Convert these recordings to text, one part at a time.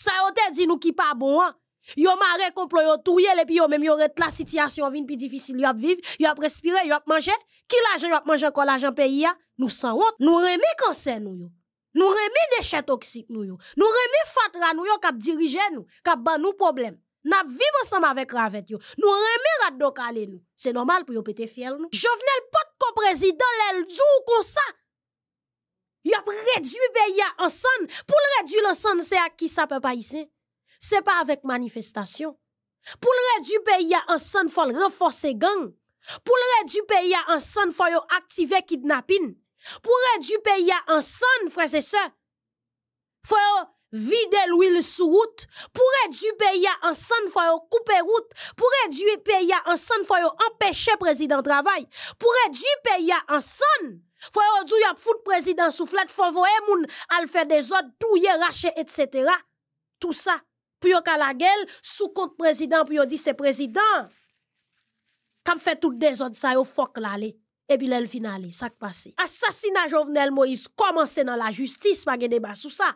Ça yo te di nou ki pas bon an. Yo mare complot yo touye et puis yo même yo ret la situation vin plus difficile yo vivre, yo ap respirer, yo mangé. manger. Qui l'argent yo mangé, manger encore l'argent pays a? Nous sans honte, nous le cancer nous yo. Nous déchets toxiques nous yo. Nous remis fatra nous yo k'ap diriger nous, k'ap ban nous problème. N'a vivre ensemble avec Ravet yo. Nous remis radokale nous. C'est normal pour yo pété fiel nous. Jovenel pot comme président l'el djou comme ça. Yo, pou l'redu pe ya ansan, pou l'redu l'ansan se ak ki sa pe pa yise, se pa avèk manifestasyon. Pou l'redu pe ya ansan fòl renfose gang, pou l'redu pe ya ansan fòl yo aktive kidnapin, pou l'redu pe ya ansan fòl se se, fòl yo vide l'wil sou wout, pou l'redu pe ya ansan fòl yo koupe wout, pou l'redu pe ya ansan fòl yo empèche prezident travay, pou l'redu pe ya ansan. Fwa yon djou yap fout président souflet, fwa voye moun al fè tout y touye, rache, etc. Tout ça, sa, pou la gueule sou kont président, pou yo di c'est président, Kap fè tout des ordres, ça yo fok lale, puis lèl finali, ça passe. Assassinat Jovenel Moïse commence dans la justice, pa gen deba sou ça.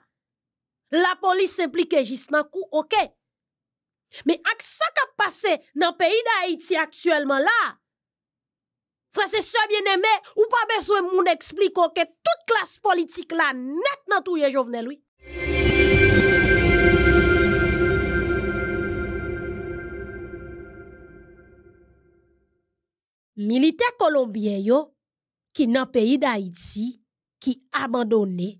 La police s'implique dans nan coup, ok. Mais ak sa kap passé nan le pays d'Haïti actuellement là, Frase sebyen eme, ou pa beswe moun ekspliko ke tout klas politik la net nan touye jovenelwi. Milite kolombien yo ki nan peyi da iti ki abandone,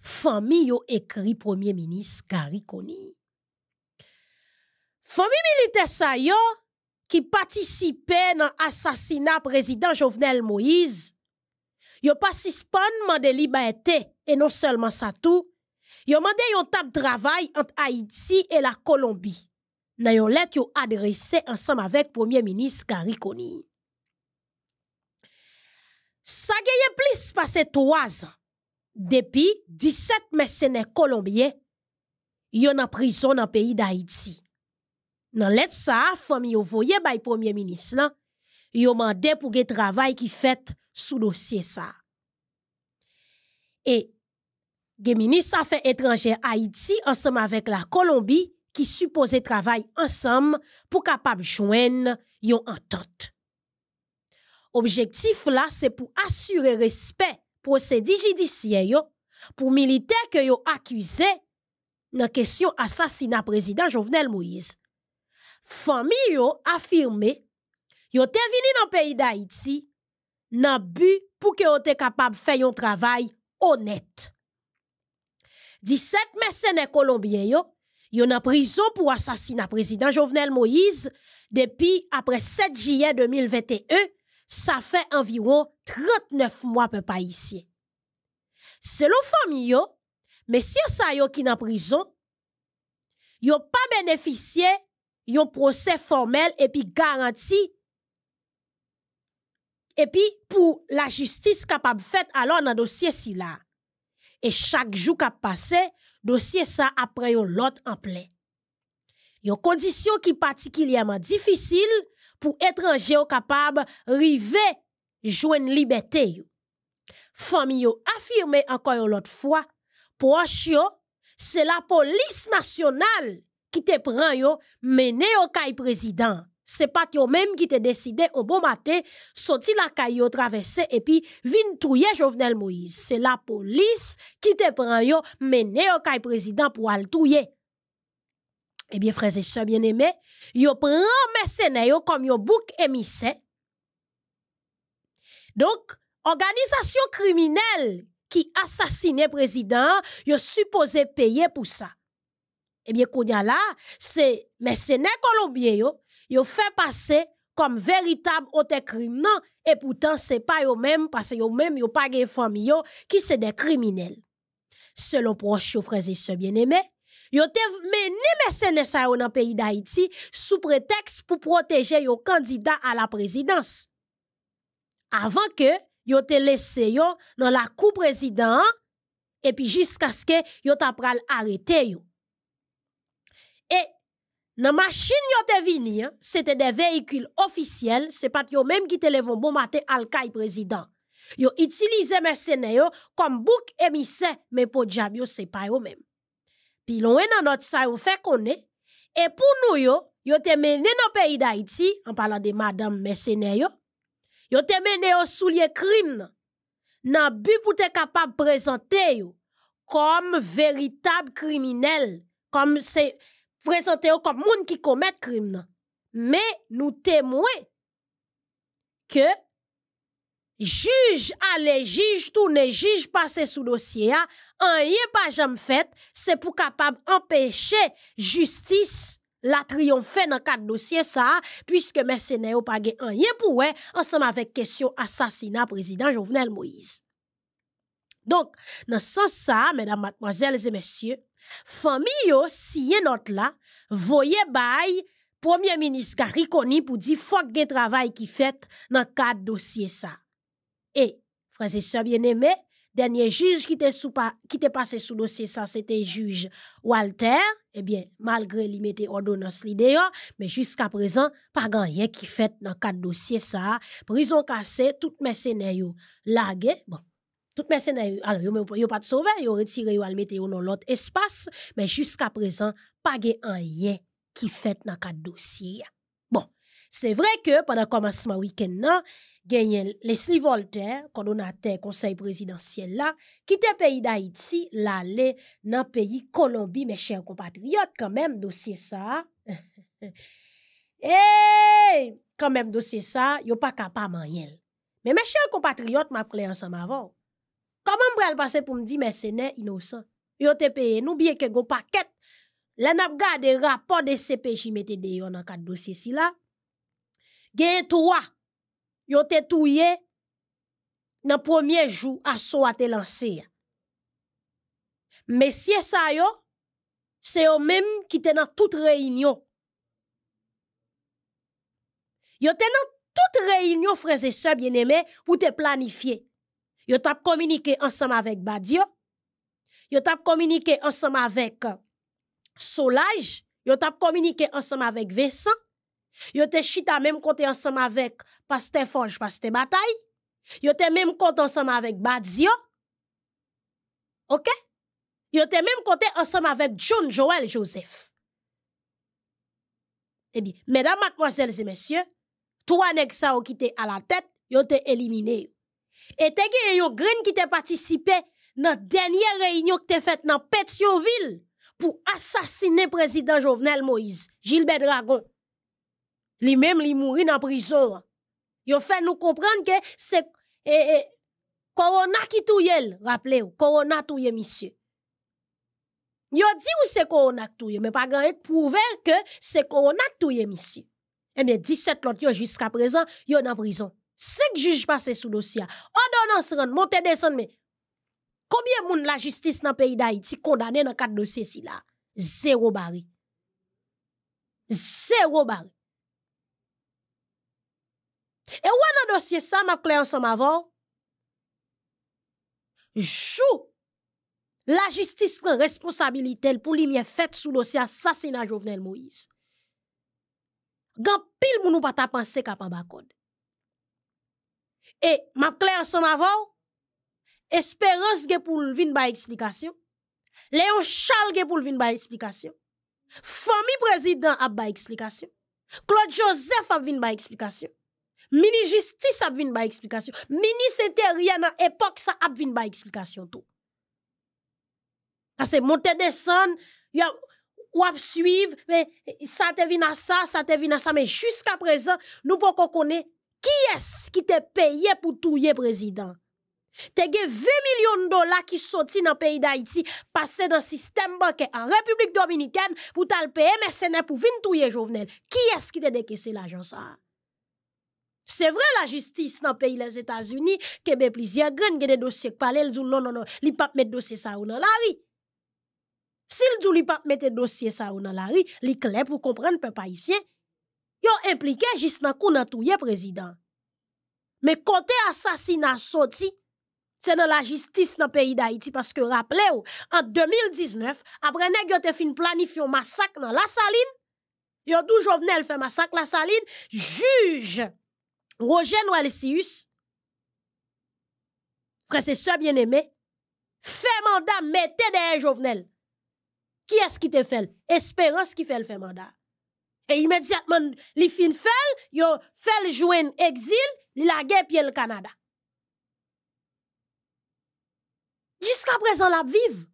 fami yo ekri premier minis Kari Koni. Fami milite sa yo, Qui à l'assassinat du Président Jovenel Moïse, yo suspendement de liberté, et non seulement ça tout. yo un yon de travail entre Haïti et la Colombie, nan yo let yo ensemble ensemble le Premier Ministre Karikoni. Ça a plus passé trois ans. Depuis 17 mercenaires colombiens sont en prison dans le pays d'Haïti. Dans l'aide la famille au par le premier ministre il a pour le travail qui fait sous dossier ça. Et le ministre affaires étrangères Haïti ensemble avec la Colombie qui supposé travailler ensemble pour capable joindre une entente. Objectif là c'est pour assurer respect procédé judiciaires, pour militaires que ont accusé dans question assassinat président Jovenel Moïse. Famille yo affirmé yo te vini nan peyi pays nan but pou ke yo te kapab fè yon travay 17 mécènes colombiens yo, yo nan prison pou assassinat président Jovenel Moïse depuis après 7 juillet 2021, Ça fait environ 39 mois pe pas ici Selon famille yo, qui sa yo ki nan prison, yo pas bénéficié yon procès formel et puis garanti. Et puis pour la justice capable faite alors dans dossier si là. Et chaque jour qui passé, dossier ça après yon l'autre en plein. Yon condition qui particulièrement difficile pour étrangers capable river joindre liberté Famille affirmé encore une autre fois, proche c'est la police nationale qui te prend yo, mené au caille président. C'est pas toi-même qui te décidé au bon matin, sortir la caille traverser et puis vin touyer Jovenel Moïse. C'est la police qui te prend yo, mené au caille président pour aller touyer. Eh bien, frères et sœurs bien-aimés, yo prend yo comme yo bouc émissaire. Donc, organisation criminelle qui assassinait président, yo supposé payer pour ça. Eh bien, Kounia là, c'est mercenaires colombien yo, yo fait passer comme véritable hôte crime, Et pourtant, c'est pas yo même, parce que yo même, yo pas une famille, yo, qui c'est des criminels. Selon proche, frères et sœurs bien-aimés, yo te mené mercenaires sa dans le pays d'Haïti, sous prétexte pour protéger yo candidat à la présidence. Avant que yo te laissé yo dans la coup président, et puis jusqu'à ce que yo t'apprenne arrêter yo. Et machine machine yo te vini, hein, c'était des véhicules officiels, c'est pas yo même qui te bon matin al président. Yo utilisé mercenaires comme bouc émissaire, mais pour diable yo c'est pas yo même. Puis loin dans notre ça yo fait connait, et pour nous yo, yo te mené dans pays d'Haïti en parlant de madame mercenaires yo. Yo te mené au soulier crime nan but pour te capable présenter yo comme véritable criminel, comme c'est présenté comme monde qui commet crime Mais nous témoins que juge allez juge les juge passe sous dossier a pas jamais fait c'est pour capable empêcher justice la triompher dans quatre dossiers ça puisque mercenaire pas un en yen pour ensemble avec question assassinat président Jovenel Moïse. Donc dans sens ça mesdames mademoiselles et messieurs famille si signé note là voyez bail premier ministre reconnu pour dire faut que travail qui fait dans ce dossier ça et frère et sœurs bien-aimés dernier juge qui était passé sous dossier ça c'était juge Walter eh bien malgré lui ordonnance li mais jusqu'à présent pas grand travail qui fait dans de dossier ça prison cassée toutes mes yo bon tout scénarios, alors, ils n'ont pas de ils ont retiré, ils ont mis dans l'autre espace, mais jusqu'à présent, pas un rien qui fait dans quatre dossier. Bon, c'est vrai que pendant le commencement week-end, gagné Leslie Voltaire, coordonnateur conseil présidentiel là, qui était pays d'Haïti, l'aller dans le pays Colombie, mes chers compatriotes, quand même, dossier ça. hey! Quand même, dossier ça, yo pas capable de Mais mes chers compatriotes, m'a ensemble avant. Comment m'bral passer pour me dire mercenaires innocent Yo te payé nous bien que gon paquet. Là n'a gardé rapport de CPJ mette dehors dans quatre dossiers si là. Gen 3 yo te touye dans premier jour à a te lancé. Messieurs ça yo c'est eux même qui étaient dans toute réunion. Yo étaient dans toute réunion frères et sœurs bien-aimés pour te planifier. Yo tap communiqué ensemble avec Badio. Yo tap communiqué ensemble avec euh, Solage. Yo tap communiqué ensemble avec Vincent. Yo te chita même côté ensemble avec Pasteur Forge, Pasteur Bataille. Yo même côté ensemble avec Badio. OK? Yo même côté ensemble avec John Joël, Joseph. Eh bien, mesdames, mademoiselles et messieurs, trois nègres qui étaient à la tête, ils ont éliminé. Et te gen yon green ki te participé réunion denye réunion ki te fet dans Petionville assassiner le président Jovenel Moïse, Gilbert Dragon. Li même li mouri en prison. Yo fait nous comprendre que c'est e, Corona korona ki touye l, rappele ou, korona touye monsieur. Yon di ou se korona touye, mais pa prouvé et c'est ke se korona touye monsieur. E bien 17 lot jusqu'à présent, présent, yo en prison. Sèk juj passe sou dosya. Odo nan sren, motè deson men. Koubyè moun la jistis nan peyi da iti kondane nan kat dosye si la? Zèro bari. Zèro bari. E wè nan dosye sa, ma kliyon sa ma vò? Jou! La jistis pren responsabilite l pou li mwen fèt sou dosya sasina Jovenel Moïse. Gan pil moun ou pa ta panse kapan bakon. E, ma kle ansan avou, Esperance ge pou vin ba eksplikasyon, Léon Charles ge pou vin ba eksplikasyon, Famy Prezident ap bin ba eksplikasyon, Claude Joseph ap vin ba eksplikasyon, Mini Justice ap vin ba eksplikasyon, Mini Sété Rien an epok sa ap vin ba eksplikasyon tou. Asè, montè desan, wap suiv, sa te vin a sa, sa te vin a sa, men jusqu'a prezant, nou pou kon konè Ki es ki te peye pou touye prezident? Te ge 20 milyon dola ki soti nan peyi da iti, pase dan sistem baken an Republik Dominikèn, pou tal peye mersenè pou vin touye jovenel. Ki es ki te deke se la jansan? Se vre la jistis nan peyi les Etats-Unis, kebe pli ziagren gen de dosye kpalè, non, non, non, li pap met dosye sa ou nan la ri. Sil di li pap met dosye sa ou nan la ri, li kle pou komprenn pe pa isye. yo impliqué juste dans coup président mais côté assassinat sorti c'est dans la justice dans le pays d'Haïti parce que rappelez-vous en 2019 après nèg yo fait fin planifier un massacre dans la saline yo dou Jovenel fait massacre la saline juge Roger Noelcius frère bien-aimé fait mandat mettez derrière Jovenel qui est-ce qui te fait espérance qui fait le fait mandat et immédiatement, les fin ils yo le jouen exil, li la guerre pied le Canada. Jusqu'à présent, la vive.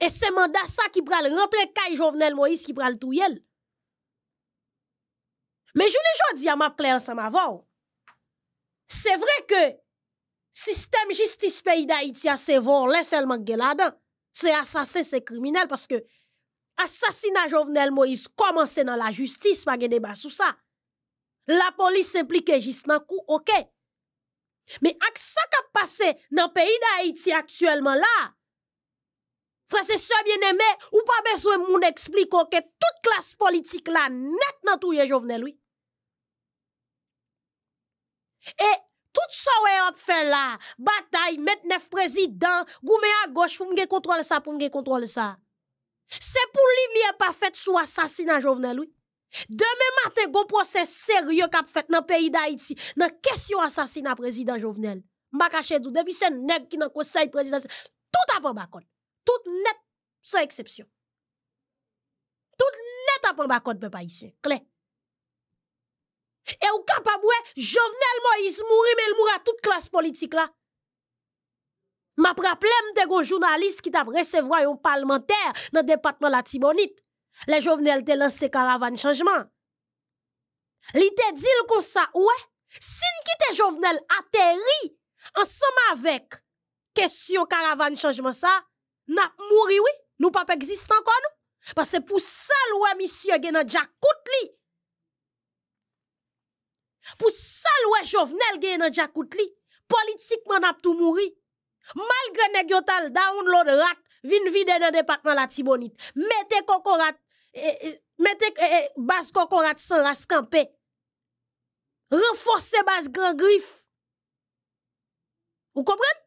Et c'est mandat ça qui pral rentrer kay Jovenel Moïse qui prend pral yel. Mais je le jodi à m'a clair ensemble avant. C'est vrai que système justice pays d'Haïti a c'est volé seulement là C'est assassin, c'est criminel parce que Asasina Jovenel Moïse komanse nan la justis pa gen deba sou sa. La polis implike jist nan kou, ok. Me ak sa ka pase nan peyi da Haiti aktuelman la, frese sebyen eme ou pa beswe moun ekspliko ke tout klas politik la net nan touye Jovenel ou. E tout sa we ap fe la, batay, met nef prezidant, goume a goch pou mge kontrole sa, pou mge kontrole sa. C'est pour pas fait sous assassinat Jovenel oui. Demain matin, gon procès sérieux qu'a fait dans le pays d'Haïti. Dans question assassinat président Jovenel. Ma caché tout. Depuis ce nègre qui n'a conseil président. Tout à ma code. Tout net, sans exception. Tout net à ma code, papa ici. clair. Et ou capable, Jovenel Moïse mourir, mais il mourra toute classe politique là. Ma preplem te kon jounalist ki tap resevwa yon palmenter nan depatman la tibonit. Le jovenel te lanse karavan chanjman. Li te dil kon sa oue, sin ki te jovenel ateri ansama vek kesyon karavan chanjman sa, nap mouri oue, nou pape existan kon nou. Pase pou sal oue misye genan jakout li. Pou sal oue jovenel genan jakout li, politikman nap tou mouri. Malgré nèg yo tal download rat, vin vide dans département la Tibonite. Mettez cocorat, eh, eh, mettez eh, base cocorat sans ras campé. Renforcez base grand griffe. Vous comprenez?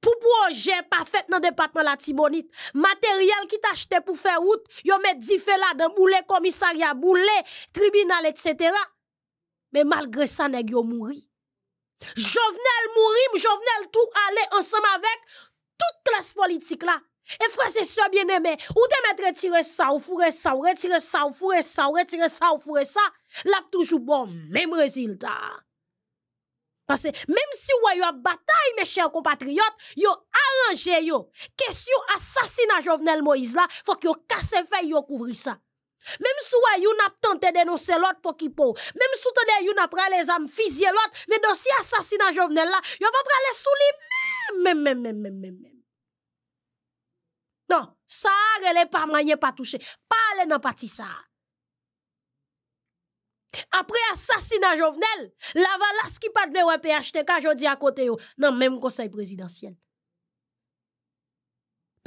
Pour projet parfait dans le département la Tibonite, matériel qui t'acheté pour faire route, yo met 10 fait là dans boulet commissariat, boulet tribunal etc. Mais malgré ça nèg yo Jovenel mourim, Jovenel tout aller ensemble avec toute classe politique là. Et frère, c'est ça bien aimé. Ou de mettre retirer ça, ou fourrer ça, ou retirer ça, ou fourrer ça, ou retirer ça, ou fourrer ça. Là, toujours bon, même résultat. Parce que même si vous avez bataille, mes chers compatriotes, yo arrangé yo. Question assassinat Jovenel Moïse là, faut que vous casse fait yo couvrir ça. Mem souwa yon ap tante denose lot po kipo, mem souwa yon ap prele zam fizye lot, me dosi asasina jovenel la, yon pa prele souli mem, mem, mem, mem, mem, mem, mem. Nan, sa a rele pa manye pa touche, pa ale nan pati sa a. Apre asasina jovenel, la valas ki patne wè pe achete ka jodi akote yo, nan mem konsey prezidentiyen.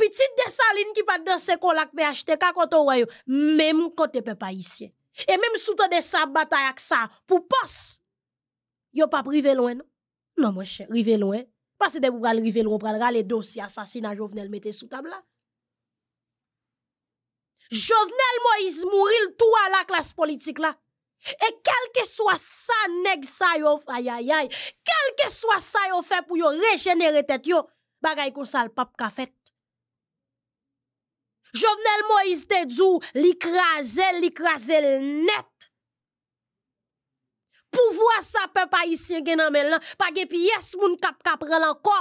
petite des salines qui pas danser kon lak PHTK koto wayo même côté peuple haïtien et même sous de sa bataille avec ça pour poste yo pas privé loin non non mon cher privé loin parce que pour arriver loin pral les dossiers assassinat Jovenel mettez sous table là Jovenel Moïse mouril tout à la classe politique là et quel que soit ça nèg ça yo quel que soit ça yo fait pour yo régénérer tête yo bagay kon ça le pape ka fait Jovenel Moïse te djou likraze, likraze l net. Pouvoa sa pe pa yisye genan men lan, pa ge pi yes moun kap kap relanko.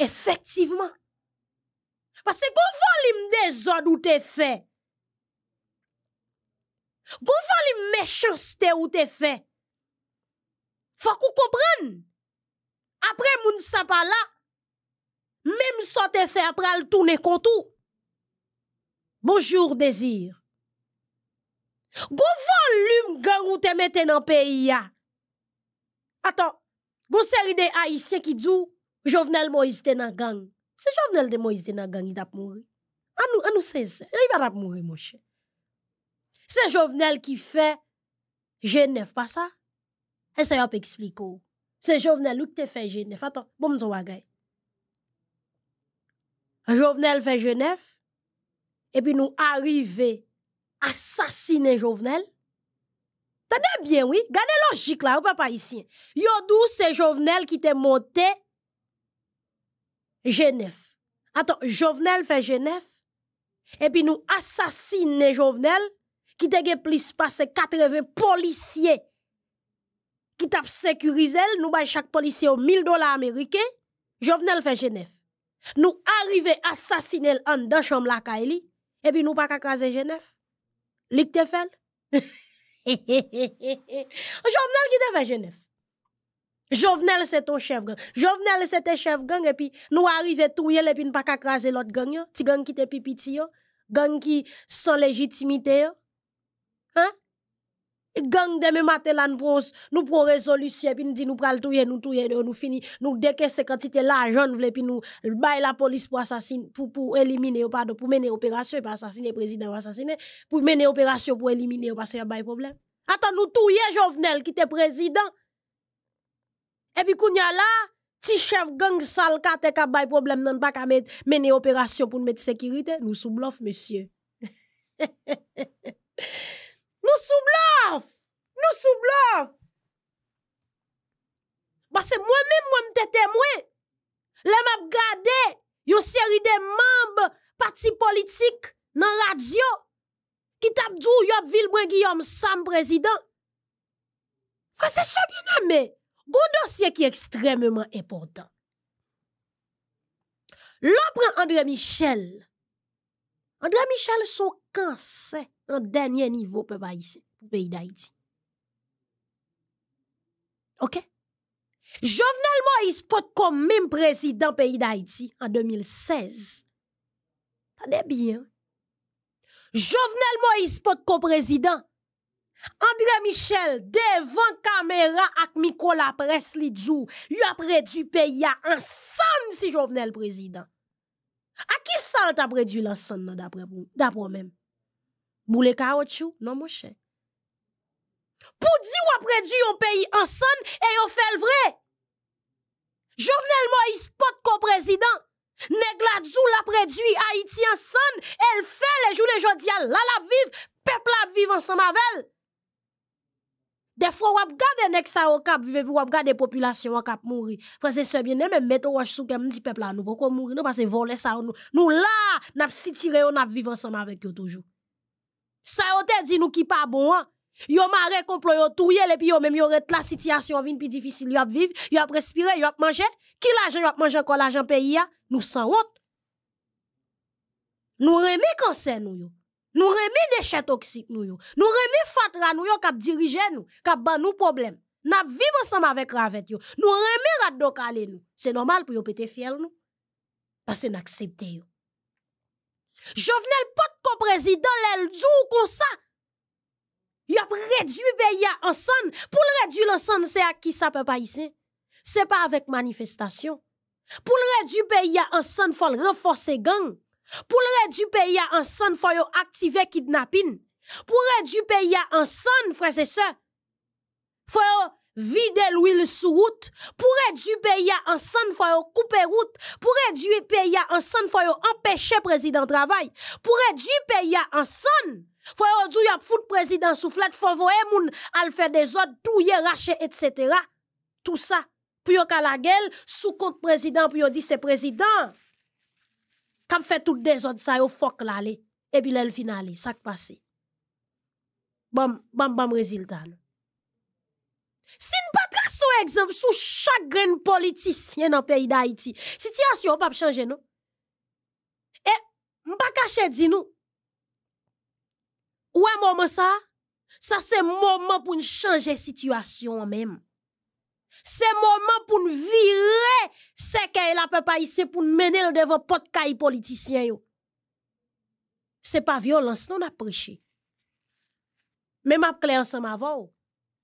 Efektiveman. Pase goun volim de zon ou te fe. Goun volim mechans te ou te fe. Fak ou kopren. Apre moun sa pa la, mem sa te fe apre al toune kontou. Bonjour désir. Go volume gang ou te mette dans le ya. Attends, gon série de haïtiens qui dit Jovenel Moïse te nan gang. C'est Jovenel de Moïse te nan gang, il dap mouri. Anou, anou se se, Il va dap mouri mouche. Se Jovenel ki fe, g pas ça sa. E pas expliquer. C'est Se Jovenel ou te fait G9. Attends, bon zo Jovenel fait Genève. Et puis nous arriver assassiner Jovenel, t'as bien, oui, Gardez logique là, ou pas ici. yo dou c'est Jovenel qui te monté Genève. Attends, Jovenel fait Genève, Et puis nous assassiner Jovenel, qui te ge plus que 80 policiers qui tap sécurisé. Nous, nous bay chaque policier 1000 dollars américains. Jovenel fait Genève. Nous arrivons assassiner en dans chambre la et eh puis nous pas qu'à craser Genève. Lik te fait. Jovenel qui te fait Genève. Jovenel c'est ton chef gang. Jovenel ton chef gang et puis nous arrivons tout et puis nous pas qu'à craser l'autre gang. Ti gang qui te pipiti yo. Gang qui sans légitimité Hein? gang de matin là nous pour nous résolution puis nous dit nous pral touyer nous touyer nous, nous fini nous décaisser quantité l'argent nous voulons puis nous bail la police pour assassiner pour pour éliminer pardon pour mener opération e pour assassiner président assassiner pour mener opération pour éliminer parce qu'il y a bail problème attends nous touyer Jovenel qui était président et puis qu'on y a là Ti chef gang sal kate ka bail problème non pas ka mener opération pour mettre sécurité, nous sous bluff, monsieur. nous sous nous sous bluff parce que moi-même moi me témoin là m'a regardé une série de membres parti politique dans radio qui tape du yop ville Guillaume sam président frère c'est ça bien aimé gros dossier qui est extrêmement important L'opre André Michel. André Michel son quand c'est un dernier niveau pour le pays d'Haïti. Ok? Jovenel Moïse pot comme même président pays d'Haïti, en 2016. 2016. es bien. Jovenel Moïse pot comme président. André Michel devant caméra ak avec la presse, li a Yu le pays à a ansan si jovenel président. A qui ça ta le lansan d'après vous-même? Boulè ka otchou, nan mò chè. Pou di wap redu yon peyi ansan, e yon fel vre. Jovenel mò ispot ko prezident, ne gladzou lap redu yon Haiti ansan, el fel, e joulè jodial, lalap viv, peplap viv ansan mavel. Defro wap gade nek sa okap, vive pou wap gade popilasyon wak ap mouri. Fase sebyen, ne men meto waj sou kem di pepl anou, poko mouri, nou pase volè sa anou. Nou la nap sitireyo nap viv ansan mavek yo toujou. ça yo te nous qui pas pa bon an. Yo complot yo touye et puis yo même yo ret la situation vin plus difficile yo ap vivre, yo respiré, respirer, yo mangé. manger. Qui l'argent yo a manger encore l'argent pays a? Nous sans honte. Nous remis cancer nous yo. Nous remis déchets toxiques nous yo. Nous remis fatra nous yo k'ap diriger nous, k'ap ban nous problème. N'a vivre ensemble avec Ravet yo. Nous remis radokale nous. C'est normal pour yo pété fiel nous. Parce que n'accepter yo. Jo vnen l pot ko prezident l el djou kon sa. Yo predu beya ansan. Po le redu l ansan, se ak ki sa pe pa yise. Se pa avèk manifestasyon. Po le redu beya ansan, fò l renfose gang. Po le redu beya ansan, fò yo aktive kidnapin. Po le redu beya ansan, fò se se. Fò yo... Vider l'huile sous route, pour réduire pays à ensemble fois euh, couper route, pour réduire pays à ensemble fois euh, empêcher président travail, pour réduire pays à ensemble foyer y président sous faut eh, faire des autres, tout racher, etc. Tout ça, pour yon la gueule, sous compte président, pour yon dit c'est président. Quand fait tout des autres, ça yon que l'aller. Et puis l'el finale, ça qui passe. Bam, bam, bam, résultat. Sin pa tra sou eksemp sou chagren politisyen nan peyi da iti. Sityasyon pa p chanje nou. E mpa kache di nou. Ouè e mwaman sa? Sa se mwaman pou n chanje sityasyon mwem. Se mwaman pou n vire seke la pepa isye pou n mwene l devon potka y politisyen yo. Se pa violans nou na preche. Mwen ap kleyan sa mwa vòw.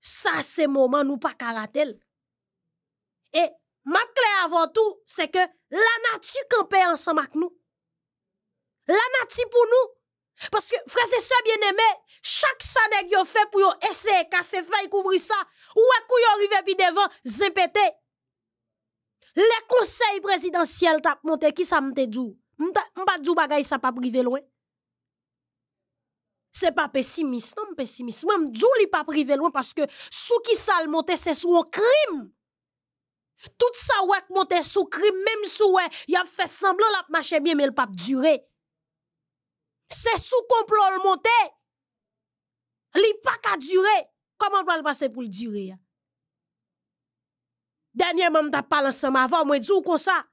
ça c'est moment nous pas caratel. Et ma clé avant tout, c'est que la nature en ensemble avec nous. La nature pour nous. Parce que, frère c'est sœurs bien aimé. chaque sanèg ont fait pour essayer de casser feuille, couvrir ça, ou à coup yon arrive devant, zimpete. Le conseil présidentiel tap monté qui ça monte dit? M'ta, pas dire bagay ça pas privé loin c'est pas pessimiste, non pessimiste. Même ne li pas privé loin parce que sous qui ça le c'est sous un crime. Tout ça ouais monter sous crime même sous ouais, il a fait semblant la marcher bien mais le pas duré. C'est sous complot le monter. Li pas qu'à durer. Comment va le passer pour le durer hein? Dernièrement, parle pas ensemble avant moi djou comme ça.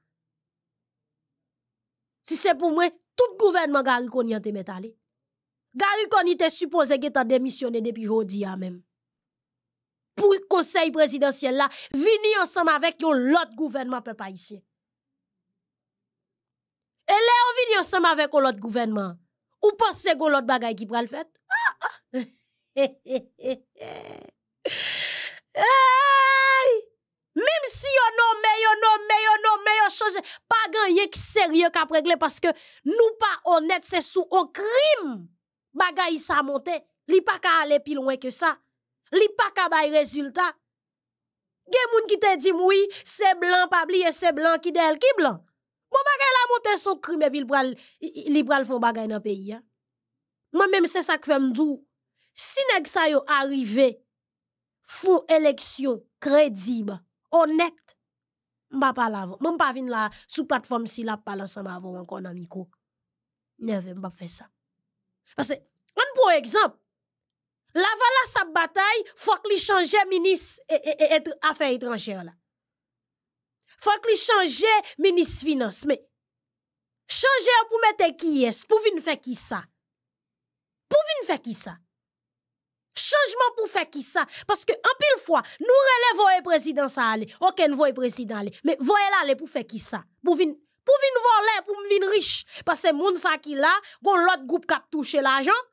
Si c'est pour moi, tout gouvernement a reconnu te qu'on était supposé qu'il t'as démissionné depuis aujourd'hui hein, même. Pour le conseil présidentiel là, venir ensemble avec l'autre gouvernement peuple haïtien. Et là, on vini ensemble avec l'autre gouvernement. Ou pensez que l'autre bagaille qui pral fait? Ah, ah. Même si yon nomé, yon nomé, yon nomé, yon change, pas gagné qui sérieux qu'à régler parce que nous, pas honnêtes, c'est sous un crime bagay sa monte, li pa ka aller pi loin que ça. li pa ka bay resultat Gen moun ki te di oui, c'est blanc pa e blanc. ki del ki Bon bagay la monte son crime, pi li pral fon bagay nan peyi ya. Hein. même se fait fait si nèg sa yo arrivé eleksyon crédible, honnête. mba m'm la pa la sou si la avon un nan Neve mba fait ça. Parce que, un bon exemple, la vala sa bataille, faut qu'il change ministre et, affaires étrangères. Faut qu'il change ministre finance. Mais, changer pour mettre qui est, pour venir faire qui ça? Pour faire qui ça? Changement pour faire qui ça? Parce que, en pile fois, nous relevons le président ça aller. Aucun voit le président aller. Mais, voyez là aller pour faire qui ça? Pour Pou vin volè, pou vin rish. Pase moun saki la, goun lot goup kap touche l'ajan.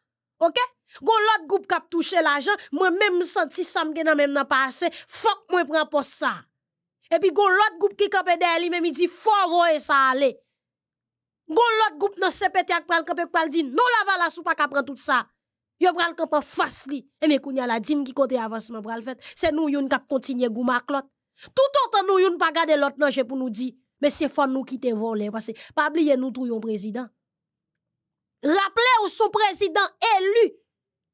Ok? Goun lot goup kap touche l'ajan, mwen menm senti sam genan menm nan pase, fok mwen pren pos sa. Epi goun lot goup ki kap edè li, menm i di, fò roye sa ale. Goun lot goup nan sepeti ak pral kap ekpaldin, nou la vala sou pa kap pren tout sa. Yo pral kap an fars li. E me koun ya la jim ki kote avansman pral fet, se nou yon kap kontinye gouman klot. Tout anton nou yon pa gade lot nan, jè pou nou di. Mais c'est fort nous qui te voler parce que pas oublier nous trouillons président. Rappelez ou son président élu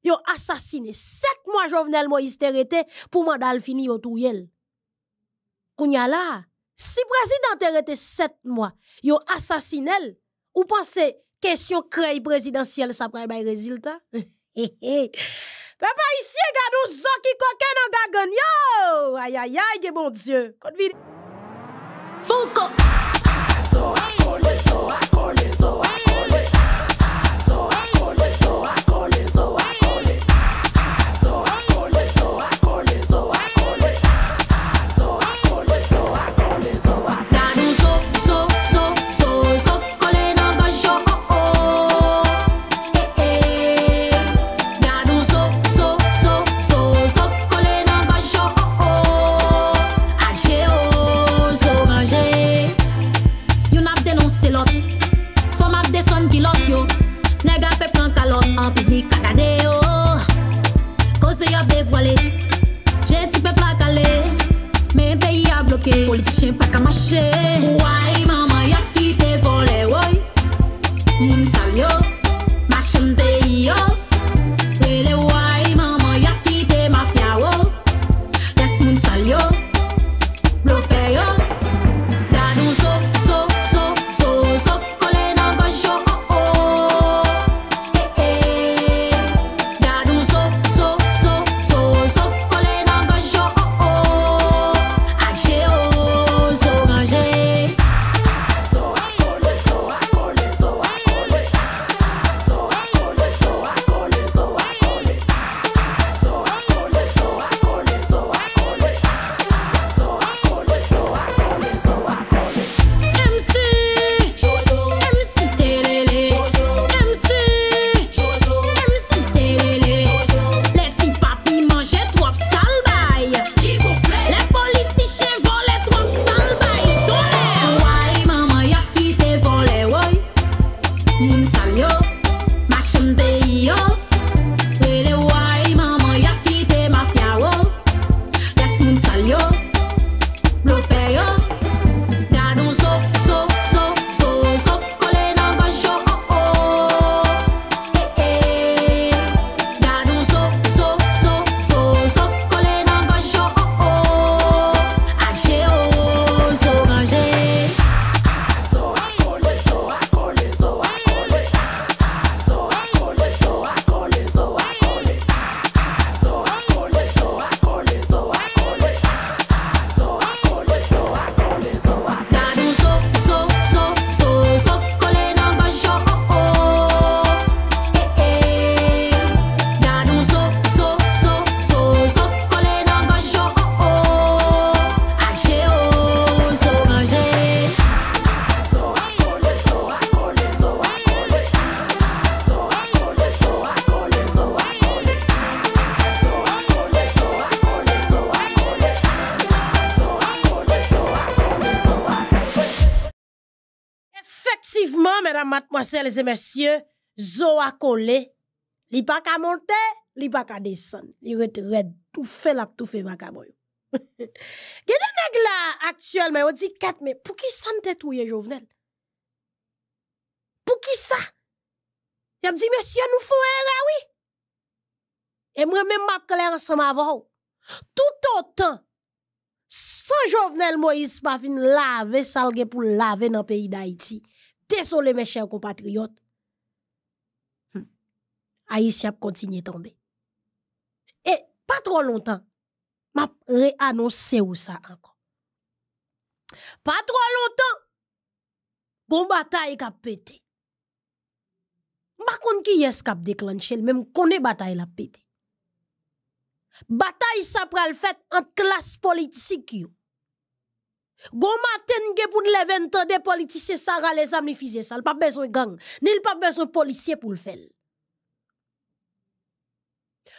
yon assassiné. Sept mois Jovenel Moïse était pour mandal fini yon touye. Kounya là, si président été sept mois, yon assassiné vous pensez question créé présidentiel, ça prend bay résultat? Papa ici, gardons zoki qui coquin dans gagne yo. Aïe aïe aïe, bon Dieu. Fuck de chien my shit. Radio. Effectivement, mesdames, mademoiselles et messieurs, Zoa collé, li pa ka monte, li pa ka descend, li ret tout fait la, tout fait est le nèg actuel? actuellement, on dit 4 mais pour qui ça te Jovenel? Pour qui ça? m'a dit, monsieur, nous faut erreur, oui. Et moi, même ma clair ensemble avant. Tout autant, sans Jovenel Moïse, pas fin laver, salge pour laver dans pays d'Haïti désolé mes chers compatriotes, hmm. Aïssia continue continué de tomber. Et pas trop longtemps, m'a réannoncé où ça encore. Pas trop longtemps, une bataille qui a pété. M'a ne qui est qui a déclenché, même bataille la pété. Bataille ça le fait entre classe politique Goma tenge pou nile ven te de politisye sa ra le zan mi fizye sa, li pa bezon gang, ni li pa bezon polisye pou l fel.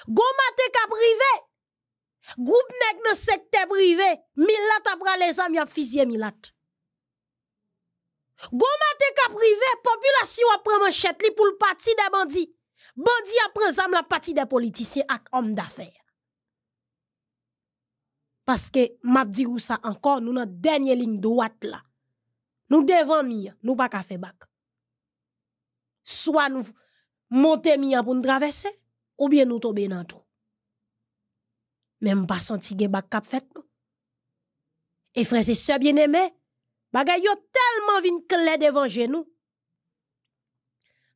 Goma te ka prive, group neg ne sekte prive, milat apra le zan mi ap fizye milat. Goma te ka prive, populasyon apreman chet li pou l pati de bandi, bandi apreman la pati de politisye ak om da fer. Parce que, m'a dit ou ça encore, nous dans dernière ligne droite là. Nous devons mia, nous pas ka faire bac. Soit nous monter mia pour nous traverser, ou bien nous tomber dans tout. Même pas senti que bac cap fait nous. Et frères et sœurs bien-aimés, bagay yo tellement vin clé devant nous.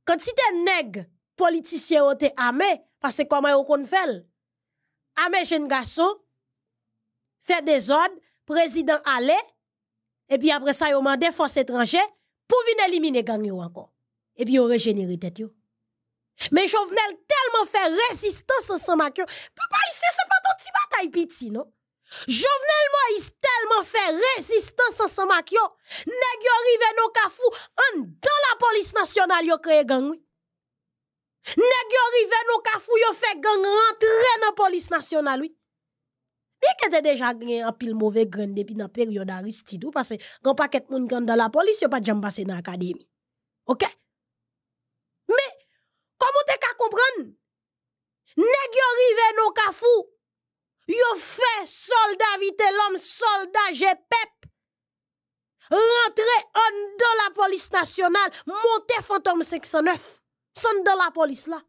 Quand si des nèg politiciens ou été amé parce que comment yon kon fèl? Armé jeune garçon, fait des ordres, président allait, et puis après ça, ils ont des forces étrangères pour venir éliminer gang encore. Et puis ils ont régénéré tête Mais Jovenel tellement fait résistance ensemble avec yo. Papa, ici, c'est pas ton petit bataille petit, non? Jovenel Moïse tellement fait résistance ensemble avec yo. Nèg yo rive nos kafou, en dans la police nationale yo créé gang. Nèg yo rive nos kafou, yo fait gang rentrer dans la police nationale, oui mais que tu déjà gagné un pile mauvais grain depuis la période Aristide, parce que quand paquet de grand dans la police, il pas de passer dans l'académie. OK? Mais, comment tu qu'à comprendre? Nèg yon rive non kafou. Yo fait soldat vite l'homme, soldat j'ai pep. Rentrer dans la police nationale, monter fantôme 509. Son dans la police là.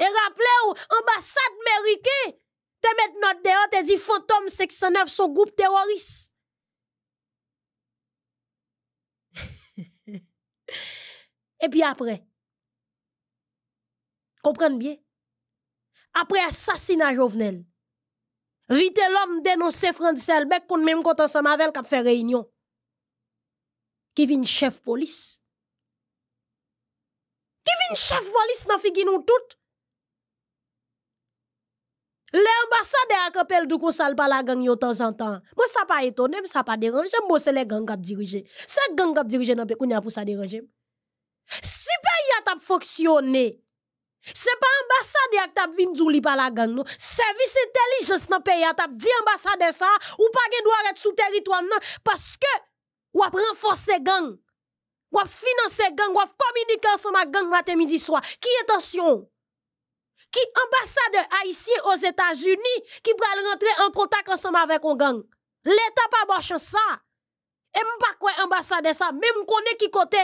et rappele ou, l'ambassade américaine te met note deyo, te dit fantôme 609 son groupe terroriste. Et puis après, comprenez bien. Après assassinat jovenel, rite l'homme dénoncé Francis Elbeck kon même kontan sa mavel kap fait réunion. Qui vient chef police, Qui vient chef police dans figi nou tout, L'ambassade a kapel du konsal pa la gang de temps en temps. Moi ça pas étonné, ça pas dérangé, moi c'est les gangs qui dirigent. C'est gang qui dirigent dans pekounia pour ça déranger. Si pays a t'a fonctionné. C'est pas ambassade a t'a vinn dou li pa la gang Service intelligence dans pays a t'a dit ambassadeur ça ou pas gen droit être sous territoire parce que ou a renforcer gang. Ou a financer gang, ou a communiquer la gang matin midi soir. Qui est attention? qui ambassadeur haïtien aux États-Unis qui pral rentrer en contact ensemble avec un gang. L'État pas bon ça. Et même pas quoi ambassadeur ça, même connaît qui côté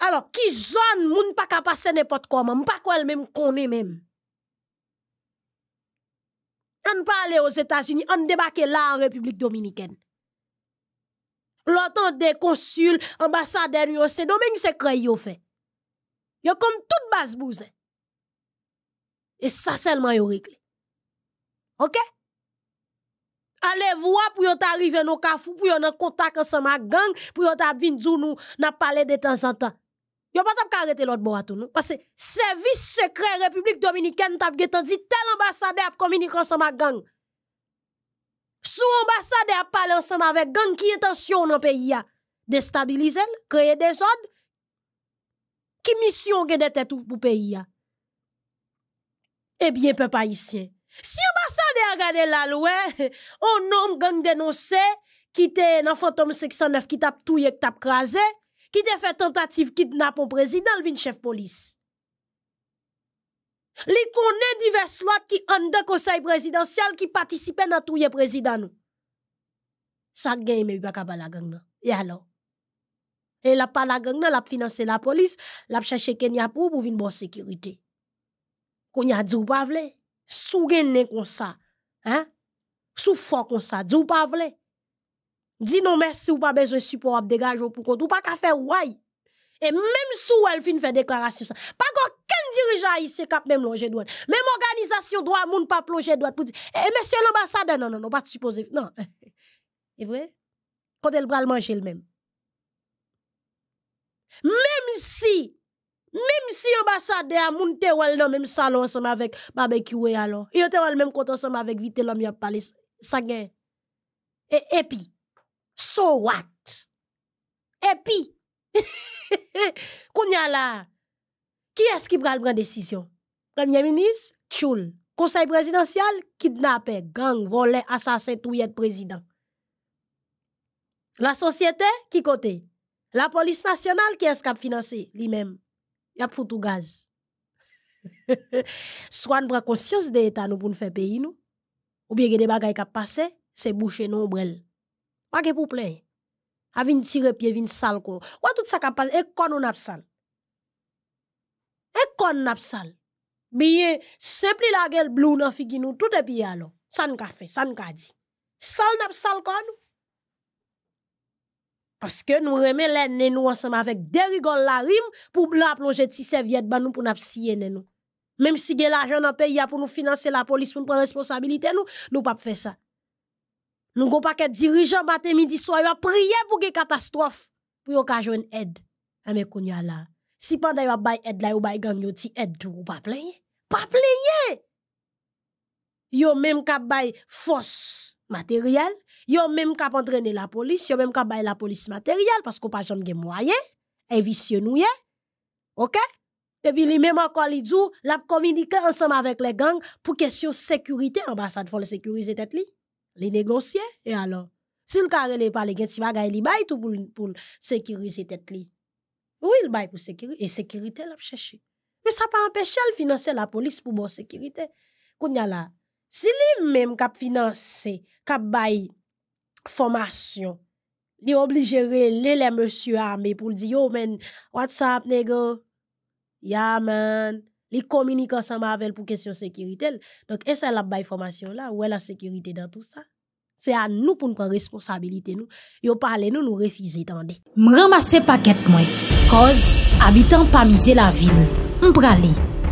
alors qui zone moun pas capable passer n'importe comment, pas quoi elle même connaît même. On parle aux États-Unis, on débarque là en République Dominicaine. L'autant des consuls, ambassadeurs, c'est domaine secret Il fait. a comme toute base bouse. Et ça seulement yon règle. Ok? Allez voir pour arriver dans nos kafou, pour yon en contact ensemble la gang, pour yon ta vindou nous, n'a de temps en temps. Yon pas tap karete l'autre bois nous. Parce que le service secret République Dominicaine tap dit tel ambassadeur a communique ensemble la gang. son ambassadeur a parlé ensemble avec gang qui intention dans pays à déstabiliser créer des ordres. Qui mission gen de tête pour pays eh bien, peuple ici, Si ambassade a gade la loi, on nom gang dénoncé qui te nan fantôme 609 qui tout et qui tape crasé, qui te fait tentative kidnap président le vin chef police, les connaît divers lots qui en de conseil présidentiel qui patisipe à tout président. président Sa gagne mais il n'y a pas la gang nan. et et la pas la gang la financé la police, la cherché Kenya pour pour une bonne sécurité qu'on y a dit ou pas vle, sou comme ça, hein? Sou fort comme ça, dit ou pas vle. Dis non merci ou pas besoin support à dégager pour compte ou pas qu'à faire ouai. Et même sou elle fin faire déclaration ça. Pas qu'aucun dirigeant ici cap même longer droit. Même organisation droit moun pas plonger droit pour dire eh, monsieur l'ambassadeur non non non pas supposé non. C'est vrai? Quand elle va manger le même. Même si même si l'ambassade a monté dans le même salon ensemble avec barbecue alors il était le même côté ensemble avec vite l'homme a parlé ça et et puis so what et puis a là qui est-ce qui prend la décision premier ministre Tchoul. conseil présidentiel kidnappé gang volé assassin tout président la société qui côté la police nationale qui est-ce qui a financé lui-même Yap foutou gaz. Swa an bra konsyans de etan nou pou nou fe peyi nou. Ou biye gede bagay kap pase, se bouchen oubrel. Mwage pou ple? A vin tire pie, vin sal kon. Wadout sa kap pase, ek kon nou nap sal. Ek kon nap sal. Biye sepli la gel blou nan fikin nou, tout epi ya lo. San ka fe, san ka di. Sal nap sal kon nou. Parce que nous remets les nous ensemble avec des rigoles la rime pour blanc plonger de serviette nous pour nous sier nous. Même si l'argent dans le pays pour nous financer la police, pour nous prendre responsabilité, nous nous pas faire ça. Nous pouvons pas que dirigeants matin, midi, soir, prier pour que catastrophe, pour yon aient une aide. Ah, là. Si pendant yon a aide, là, ou bail gang, yon ti aide, ou pas plaigner. Pas plaigner! Yo même ka bail force matériel, yo même cap entraîner la police, yo même cap bailler la police matériel parce qu'on pas jamais de moyen, et nou nous OK et puis lui même encore il dit l'a communiquer ensemble avec les gangs pour question sécurité ambassade faut le sécuriser tête li. Les négocier et alors Si s'il carré pas les gen ti bagaille li bay tout pour pour sécuriser tête li. Oui, il bail pour sécurité et sécurité l'a chercher. Mais ça pas empêcher le financer la police pour bonne sécurité. Qu'on y a si li même qui financé, kap bail formation, les obligés les les monsieur armé le dire yo men, what's up nego? Ya man, les communiquent ensemble avec pour question sécurité. Donc, est-ce la formation là? Ou est la sécurité dans tout ça? C'est à nous pour nous prendre responsabilité. Nous, yo parle nous, nous refusons d'entendre. ramasser paquet moi. Cause, habitant pas miser la ville. aller.